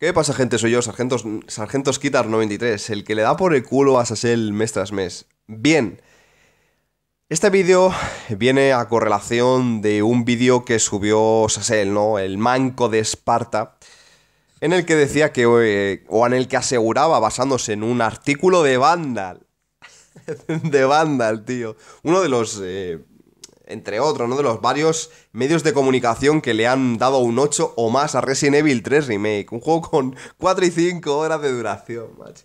¿Qué pasa, gente? Soy yo, Sargentos, Sargentos quitar 93, el que le da por el culo a Sasel mes tras mes. Bien, este vídeo viene a correlación de un vídeo que subió Sasel, ¿no? El manco de Esparta, en el que decía que, eh, o en el que aseguraba, basándose en un artículo de Vandal, de Vandal, tío, uno de los eh, entre otros, ¿no? De los varios medios de comunicación que le han dado un 8 o más a Resident Evil 3 Remake. Un juego con 4 y 5 horas de duración, macho.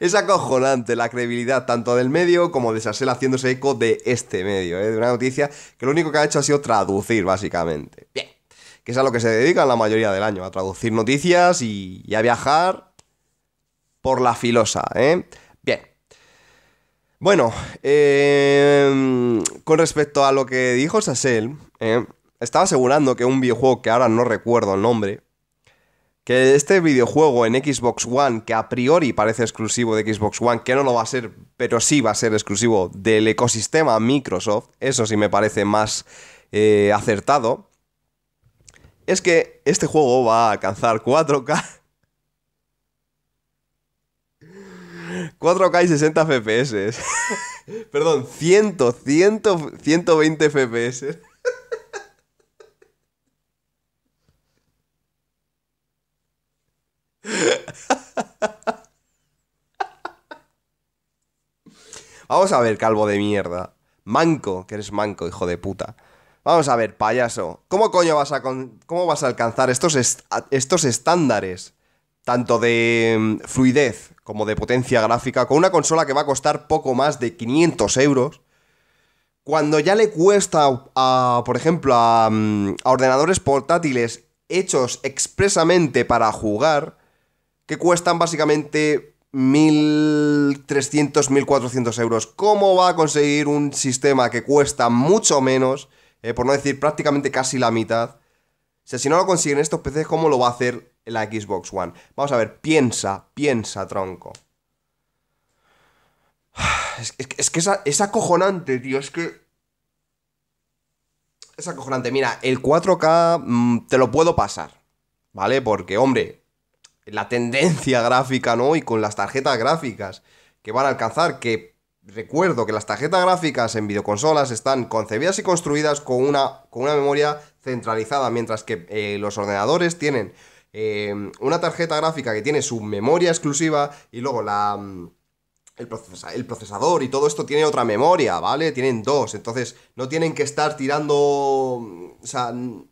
Es acojonante la credibilidad tanto del medio como de Sassel haciéndose eco de este medio, ¿eh? De una noticia que lo único que ha hecho ha sido traducir, básicamente. Bien. Que es a lo que se dedican la mayoría del año, a traducir noticias y, y a viajar por la filosa, ¿eh? Bueno, em, con respecto a lo que dijo Sassel, eh, estaba asegurando que un videojuego que ahora no recuerdo el nombre, que este videojuego en Xbox One, que a priori parece exclusivo de Xbox One, que no lo va a ser, pero sí va a ser exclusivo del ecosistema Microsoft, eso sí me parece más eh, acertado, es que este juego va a alcanzar 4K 4K y 60 FPS. Perdón, 100, 120 FPS. Vamos a ver, calvo de mierda. Manco, que eres manco, hijo de puta. Vamos a ver, payaso. ¿Cómo coño vas a, ¿Cómo vas a alcanzar estos, estos estándares? Tanto de mm, fluidez como de potencia gráfica, con una consola que va a costar poco más de 500 euros, cuando ya le cuesta, a, por ejemplo, mm, a, ordenadores portátiles hechos expresamente para jugar, que cuestan básicamente 1.300, 1.400 euros. ¿Cómo va a conseguir un sistema que cuesta mucho menos, eh, por no decir prácticamente casi la mitad? O sea, si no lo consiguen estos PCs, ¿cómo lo va a hacer la Xbox One. Vamos a ver, piensa, piensa, tronco. Es, que es, acojonante, tío, es que... Es acojonante. Mira, el 4K mm, te lo puedo pasar, ¿vale? Porque, hombre, la tendencia gráfica, ¿no? Y con las tarjetas gráficas que van a alcanzar, que recuerdo que las tarjetas gráficas en videoconsolas están concebidas y construidas con una, con una memoria centralizada, mientras que eh, los ordenadores tienen Em, una tarjeta gráfica que tiene su memoria exclusiva y luego la... Mm, el, procesador y todo esto tiene otra memoria, ¿vale? Tienen dos, entonces no tienen que estar tirando... Mm, o sea, mm,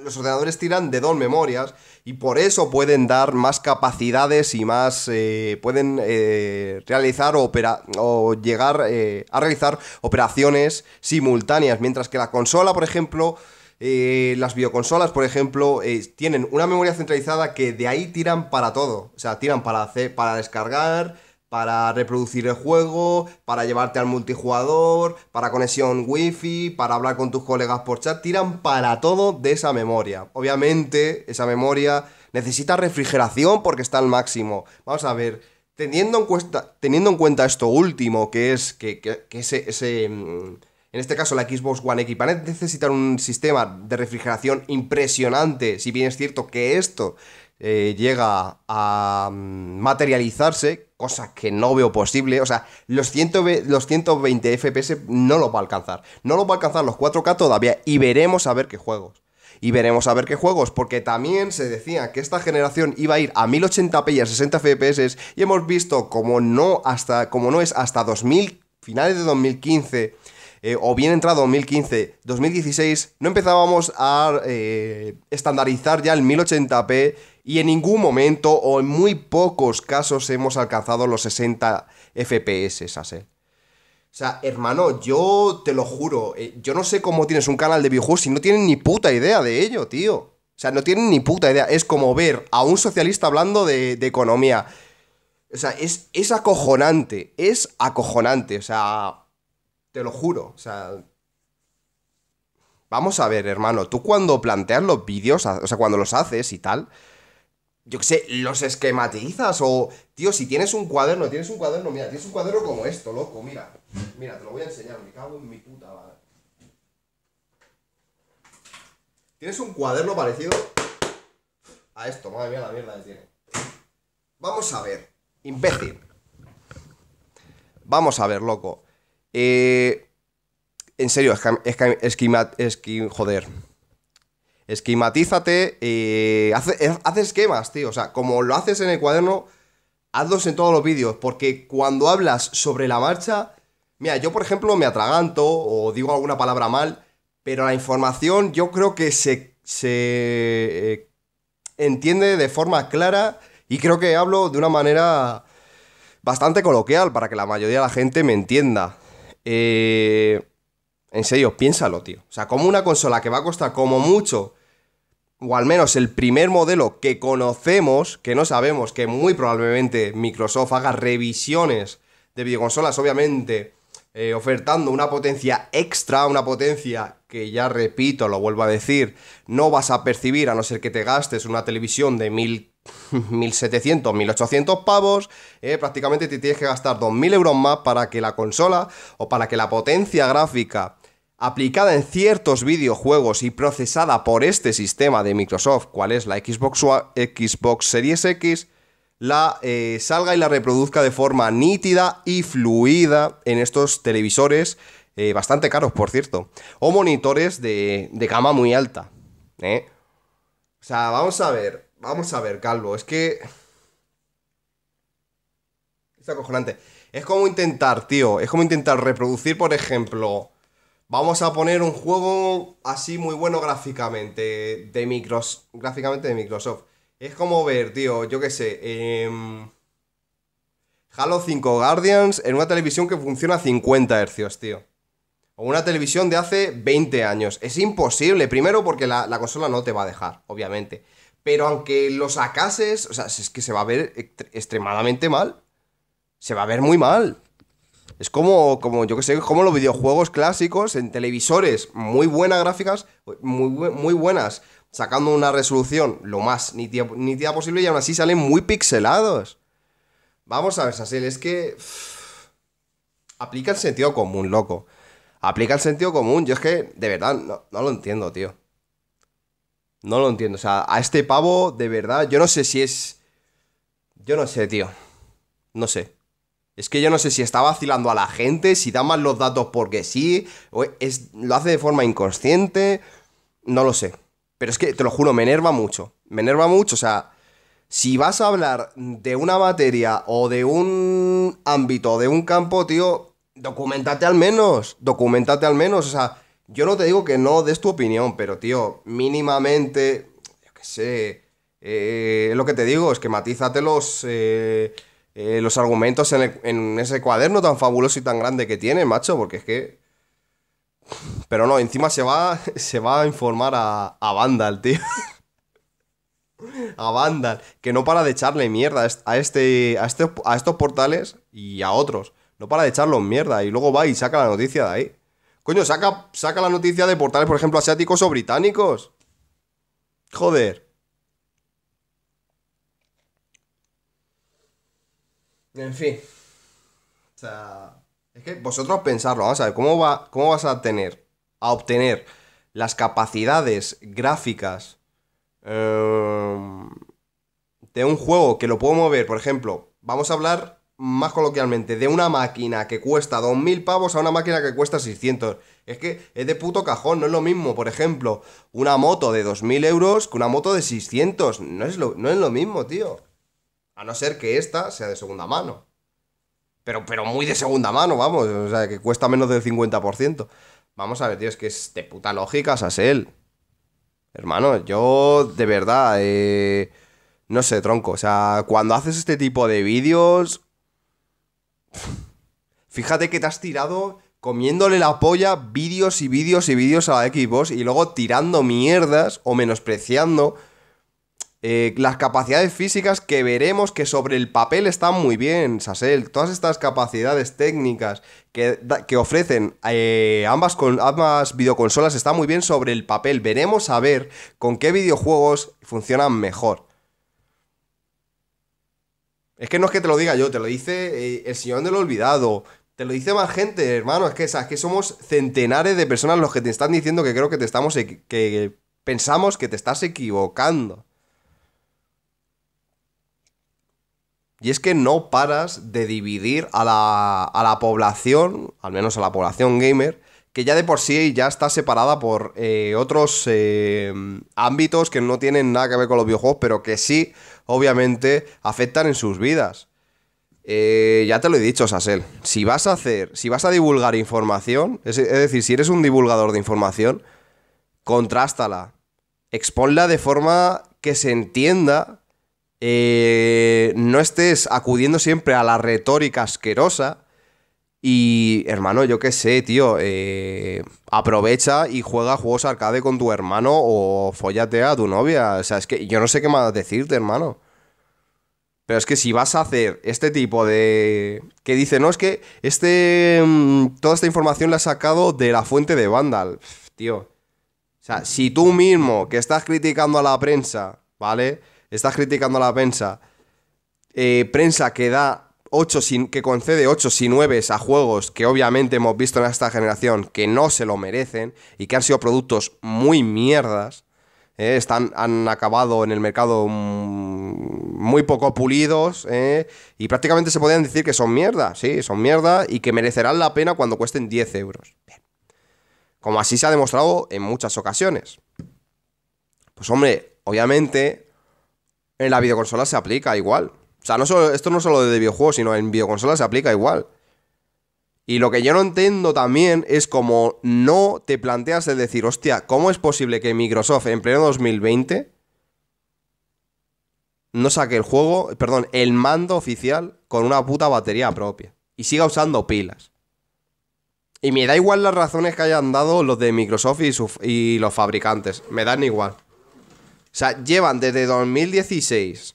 los ordenadores tiran de dos memorias y por eso pueden dar más capacidades y más... Eh, pueden eh, realizar o, opera, o llegar eh, a realizar operaciones simultáneas, mientras que la consola, por ejemplo... Eh, las bioconsolas, por ejemplo, eh, tienen una memoria centralizada que de ahí tiran para todo. O sea, tiran para, hacer, para descargar, para reproducir el juego, para llevarte al multijugador, para conexión wifi, para hablar con tus colegas por chat, tiran para todo de esa memoria. Obviamente, esa memoria necesita refrigeración porque está al máximo. Vamos a ver, teniendo en cuenta, teniendo en cuenta esto último, que es que, que, ese mm, en este caso la Xbox One X, va a necesitar un sistema de refrigeración impresionante, si bien es cierto que esto eh, llega a mm, materializarse, cosa que no veo posible, o sea, los, 120 FPS no los va a alcanzar, no los va a alcanzar los 4K todavía y veremos a ver qué juegos. Y veremos a ver qué juegos, porque también se decía que esta generación iba a ir a 1080p y a 60 FPS, y hemos visto como no, hasta, como no es hasta 2000, finales de 2015 eh, o bien entrado 2015, 2016, no empezábamos a eh, estandarizar ya el 1080p y en ningún momento o en muy pocos casos hemos alcanzado los 60 FPS, ¿sabes? O sea, hermano, yo te lo juro, eh, yo no sé cómo tienes un canal de videojuegos si no tienen ni puta idea de ello, tío. O sea, no tienen ni puta idea. Es como ver a un socialista hablando de, economía. O sea, es, es acojonante, es acojonante. O sea, te lo juro. O sea. Vamos a ver, hermano. Tú cuando planteas los vídeos, o sea, cuando los haces y tal, yo qué sé, los esquematizas o, tío, si tienes un cuaderno, tienes un cuaderno, mira, tienes un cuaderno como esto, loco, mira, mira, te lo voy a enseñar, me cago en mi puta madre. Tienes un cuaderno parecido a esto, madre mía, la mierda que tiene. Vamos a ver, imbécil. Vamos a ver, loco. Eh, en serio, esquimat, joder. Esquimatízate eh, eh, haz, esquemas, tío. O sea, como lo haces en el cuaderno, hazlos en todos los vídeos, porque cuando hablas sobre la marcha, mira, yo por ejemplo me atraganto o digo alguna palabra mal, pero la información yo creo que se, eh, entiende de forma clara y creo que hablo de una manera bastante coloquial para que la mayoría de la gente me entienda. Eh, en serio, piénsalo, tío. O sea, como una consola que va a costar como mucho, o al menos el primer modelo que conocemos, que no sabemos, que muy probablemente Microsoft haga revisiones de videoconsolas, obviamente, eh, ofertando una potencia extra, una potencia que ya repito, lo vuelvo a decir, no vas a percibir a no ser que te gastes una televisión de mil 1.700, 1.800 pavos, eh, prácticamente te tienes que gastar 2.000 euros más para que la consola o para que la potencia gráfica aplicada en ciertos videojuegos y procesada por este sistema de Microsoft, cual es la Xbox, Xbox Series X, la eh, salga y la reproduzca de forma nítida y fluida en estos televisores, eh, bastante caros por cierto, o monitores de, de gama muy alta. O sea, vamos a ver. Vamos a ver, Calvo, es que... Es acojonante. Es como intentar, tío, es como intentar reproducir, por ejemplo... Vamos a poner un juego así muy bueno gráficamente, de Microsoft, gráficamente de Microsoft. Es como ver, tío, yo qué sé, em, Halo 5 Guardians en una televisión que funciona a 50 Hz, tío. O una televisión de hace 20 años. Es imposible, primero porque la consola no te va a dejar, obviamente. Pero aunque lo sacases, o sea, es que se va a ver extremadamente mal. Se va a ver muy mal. Es como, como yo que sé, como los videojuegos clásicos en televisores, muy buenas gráficas, muy, muy buenas, sacando una resolución lo más nítida, posible y aún así salen muy pixelados. Vamos a ver, Sasel, es que. aplica el sentido común, loco. Aplica el sentido común. Yo es que, de verdad, no, no lo entiendo, tío. No lo entiendo. O sea, a este pavo, de verdad, yo no sé si es. Yo no sé, tío. No sé. Es que yo no sé si está vacilando a la gente, si da mal los datos porque sí, o es, lo hace de forma inconsciente. No lo sé. Pero es que, te lo juro, me enerva mucho. Me enerva mucho. O sea, si vas a hablar de una materia o de un ámbito o de un campo, tío, documentate al menos. Documentate al menos. O sea, yo no te digo que no des tu opinión, pero tío, mínimamente, yo qué sé, eh, lo que te digo es que matízate los, eh, eh, los argumentos en, ese cuaderno tan fabuloso y tan grande que tiene, macho, porque es que... Pero no, encima se va, se va a informar a, a Vandal, tío. a Vandal, que no para de echarle mierda a, este, a, este, a estos portales y a otros. No para de echarlos mierda y luego va y saca la noticia de ahí. Coño, saca, saca la noticia de portales, por ejemplo, asiáticos o británicos. Joder. En fin. O sea, es que vosotros pensarlo, vamos a ver, ¿cómo, va, cómo vas a tener, a obtener las capacidades gráficas em, de un juego que lo puedo mover? Por ejemplo, vamos a hablar más coloquialmente, de una máquina que cuesta 2.000 pavos a una máquina que cuesta 600. Es que es de puto cajón, no es lo mismo, por ejemplo, una moto de 2.000 euros que una moto de 600. No es, lo, no es lo mismo, tío. A no ser que esta sea de segunda mano. Pero, pero muy de segunda mano, vamos. O sea, que cuesta menos del 50%. Vamos a ver, tío, es que es de puta lógica, Sasel. Hermano, yo de verdad, eh, no sé, tronco. O sea, cuando haces este tipo de vídeos, Fíjate que te has tirado comiéndole la polla vídeos y vídeos y vídeos a la Xbox y luego tirando mierdas o menospreciando eh, las capacidades físicas que veremos que sobre el papel están muy bien, Sasel. Todas estas capacidades técnicas que, ofrecen eh, ambas, ambas videoconsolas están muy bien sobre el papel. Veremos a ver con qué videojuegos funcionan mejor. Es que no es que te lo diga yo, te lo dice eh, el Señor del Olvidado. Te lo dice más gente, hermano. Es que, es que somos centenares de personas los que te están diciendo que creo que te estamos. pensamos que te estás equivocando. Y es que no paras de dividir a la población, al menos a la población gamer, que ya de por sí ya está separada por eh, otros eh, ámbitos que no tienen nada que ver con los videojuegos, pero que sí, obviamente, afectan en sus vidas. Eh, ya te lo he dicho, Sasel. Si vas a hacer, si vas a divulgar información, es, decir, si eres un divulgador de información, contrástala. Exponla de forma que se entienda. no estés acudiendo siempre a la retórica asquerosa y hermano, yo qué sé, tío, eh, aprovecha y juega juegos arcade con tu hermano o follate a tu novia. O sea, es que yo no sé qué más decirte, hermano. Pero es que si vas a hacer este tipo de... Que dice, no, es que este... Mm, toda esta información la ha sacado de la fuente de Vandal. tío. O sea, si tú mismo que estás criticando a la prensa, ¿vale? Estás criticando a la prensa. Eh, prensa que da que concede 8 y 9 a juegos que obviamente hemos visto en esta generación que no se lo merecen y que han sido productos muy mierdas. ¿eh? están, han acabado en el mercado mm, muy poco pulidos ¿eh? y prácticamente se podrían decir que son mierda, sí, son mierda y que merecerán la pena cuando cuesten 10 euros. Como así se ha demostrado en muchas ocasiones. Pues hombre, obviamente en la videoconsola se aplica igual. O sea, solo, esto no solo de videojuegos, sino en videoconsolas se aplica igual. Y lo que yo no entiendo también es como no te planteas el decir, hostia, ¿cómo es posible que Microsoft en pleno 2020 no saque el juego, perdón, el mando oficial con una puta batería propia y siga usando pilas? Y me da igual las razones que hayan dado los de Microsoft y, y los fabricantes, me dan igual. O sea, llevan desde 2016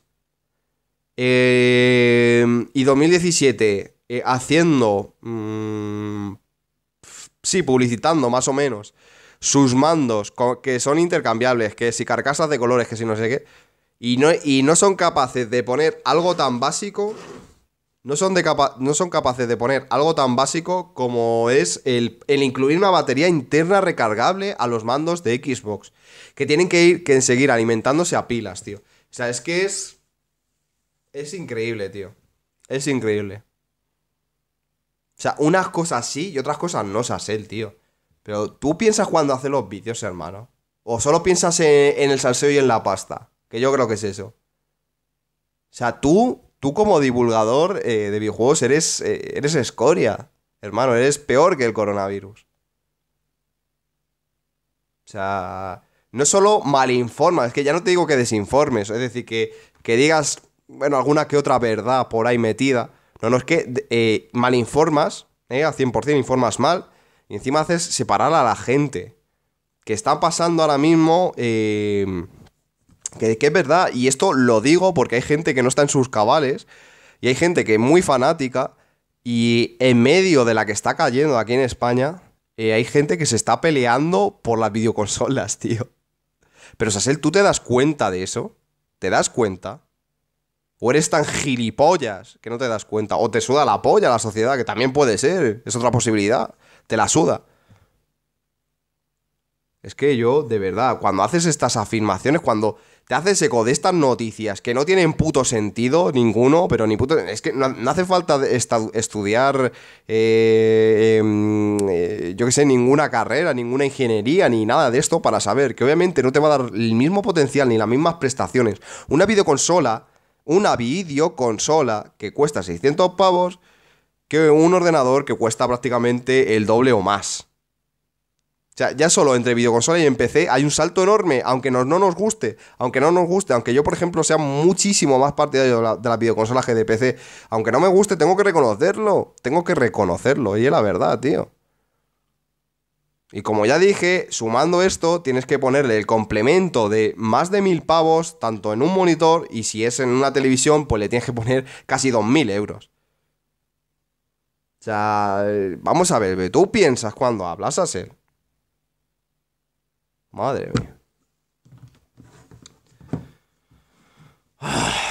Em, y 2017, eh, haciendo... Mm, sí, publicitando más o menos sus mandos, que son intercambiables, que si carcasas de colores, que si no sé qué, y no, y no son capaces de poner algo tan básico, no son, no son capaces de poner algo tan básico como es el, incluir una batería interna recargable a los mandos de Xbox, que tienen que ir, que seguir alimentándose a pilas, tío. O sea, es que es... Es increíble, tío. Es increíble. O sea, unas cosas sí y otras cosas no se hace tío. Pero tú piensas cuando hace los vídeos, hermano. O solo piensas en, el salseo y en la pasta. Que yo creo que es eso. O sea, tú, tú como divulgador eh, de videojuegos eres, eh, eres escoria. Hermano, eres peor que el coronavirus. O sea, no solo malinformas, es que ya no te digo que desinformes, es decir, que, que digas bueno, alguna que otra verdad por ahí metida. No, no es que eh, mal informas, eh, 100% informas mal, y encima haces separar a la gente. Que está pasando ahora mismo, em, que, es verdad, y esto lo digo porque hay gente que no está en sus cabales, y hay gente que es muy fanática, y en medio de la que está cayendo aquí en España, eh, hay gente que se está peleando por las videoconsolas, tío. Pero, Sasel, ¿tú te das cuenta de eso? ¿Te das cuenta? O eres tan gilipollas que no te das cuenta. O te suda la polla la sociedad, que también puede ser. Es otra posibilidad. Te la suda. Es que yo, de verdad, cuando haces estas afirmaciones, cuando te haces eco de estas noticias que no tienen puto sentido ninguno, pero ni puto. Es que no, hace falta estudiar, eh, em, eh, yo que sé, ninguna carrera, ninguna ingeniería, ni nada de esto para saber que obviamente no te va a dar el mismo potencial ni las mismas prestaciones. Una videoconsola una videoconsola que cuesta 600 pavos que un ordenador que cuesta prácticamente el doble o más. O sea, ya solo entre videoconsola y en PC hay un salto enorme, aunque no, no nos guste, aunque no nos guste, aunque yo, por ejemplo, sea muchísimo más partidario de, la, de las que de PC, aunque no me guste, tengo que reconocerlo, tengo que reconocerlo, y es la verdad, tío. Y como ya dije, sumando esto, tienes que ponerle el complemento de más de mil pavos, tanto en un monitor y si es en una televisión, pues le tienes que poner casi dos mil euros. O sea, vamos a ver, tú piensas cuando hablas a Madre mía.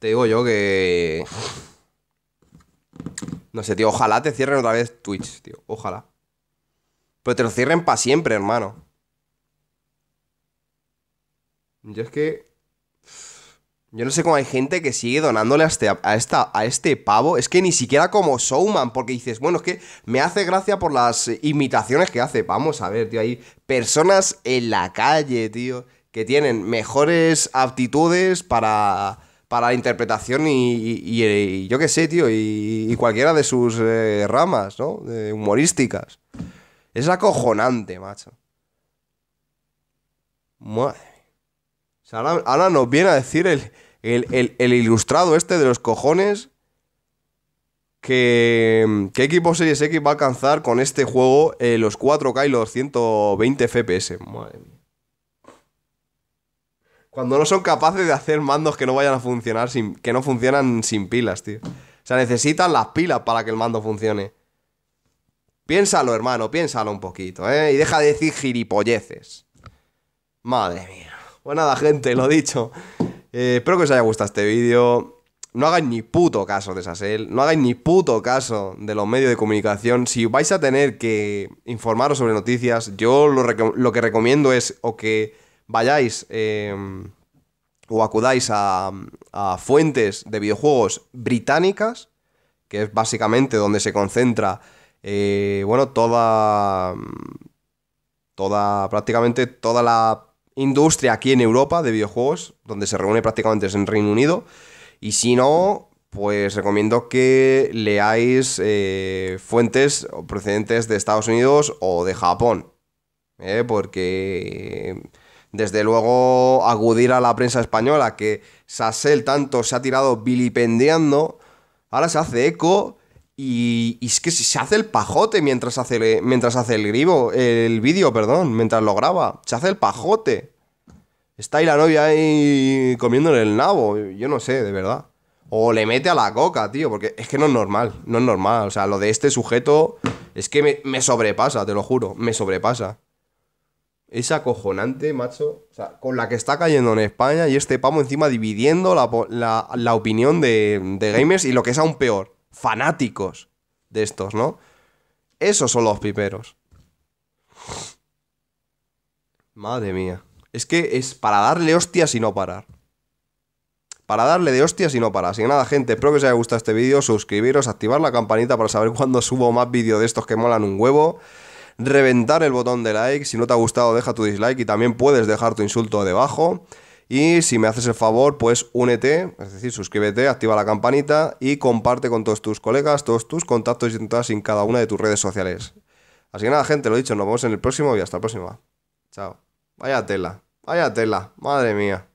Te digo yo que. No sé, tío, ojalá te cierren otra vez Twitch, tío. Ojalá. Pero te lo cierren para siempre, hermano. Yo es que. Yo no sé cómo hay gente que sigue donándole a este, a, esta, a este pavo. Es que ni siquiera como showman, porque dices, bueno, es que me hace gracia por las imitaciones que hace. Vamos a ver, tío, hay personas en la calle, tío, que tienen mejores aptitudes para para la interpretación eh, y, yo qué sé, tío, y, cualquiera de sus eh, ramas, ¿no? De humorísticas. Es acojonante, macho. Madre. O sea, ahora, nos viene a decir el, ilustrado este de los cojones que, equipo Series X va a alcanzar con este juego eh, los 4K y los 120 FPS. Madre cuando no son capaces de hacer mandos que no vayan a funcionar sin, que no funcionan sin pilas, tío. O sea, necesitan las pilas para que el mando funcione. Piénsalo, hermano, piénsalo un poquito, ¿eh? Y deja de decir gilipolleces. Madre mía. Pues nada, gente, lo dicho. Eh, espero que os haya gustado este vídeo. No hagáis ni puto caso de él No hagáis ni puto caso de los medios de comunicación. Si vais a tener que informaros sobre noticias, yo lo, lo que recomiendo es o que vayáis eh, o acudáis a, fuentes de videojuegos británicas, que es básicamente donde se concentra, eh, bueno, toda, toda, prácticamente toda la industria aquí en Europa de videojuegos, donde se reúne prácticamente es en Reino Unido. Y si no, pues recomiendo que leáis eh, fuentes procedentes de Estados Unidos o de Japón. porque desde luego acudir a la prensa española que Sassel tanto se ha tirado vilipendiando, ahora se hace eco y, es que se hace el pajote mientras hace, mientras hace el grivo, el vídeo, perdón, mientras lo graba, se hace el pajote. Está ahí la novia ahí comiéndole el nabo, yo no sé, de verdad. O le mete a la coca, tío, porque es que no es normal, no es normal. O sea, lo de este sujeto es que me sobrepasa, te lo juro, me sobrepasa es acojonante, macho. O sea, con la que está cayendo en España y este pavo encima dividiendo la, opinión de, de, gamers y lo que es aún peor, fanáticos de estos, ¿no? Esos son los piperos. Madre mía. Es que es para darle hostias y no parar. Para darle de hostias y no parar. Así que nada, gente, espero que os haya gustado este vídeo. Suscribiros, activar la campanita para saber cuándo subo más vídeos de estos que molan un huevo reventar el botón de like. Si no te ha gustado, deja tu dislike y también puedes dejar tu insulto debajo. Y si me haces el favor, pues únete, es decir, suscríbete, activa la campanita y comparte con todos tus colegas, todos tus contactos y todas en cada una de tus redes sociales. Así que nada, gente, lo dicho, nos vemos en el próximo y hasta la próxima. Chao. Vaya tela, vaya tela, madre mía.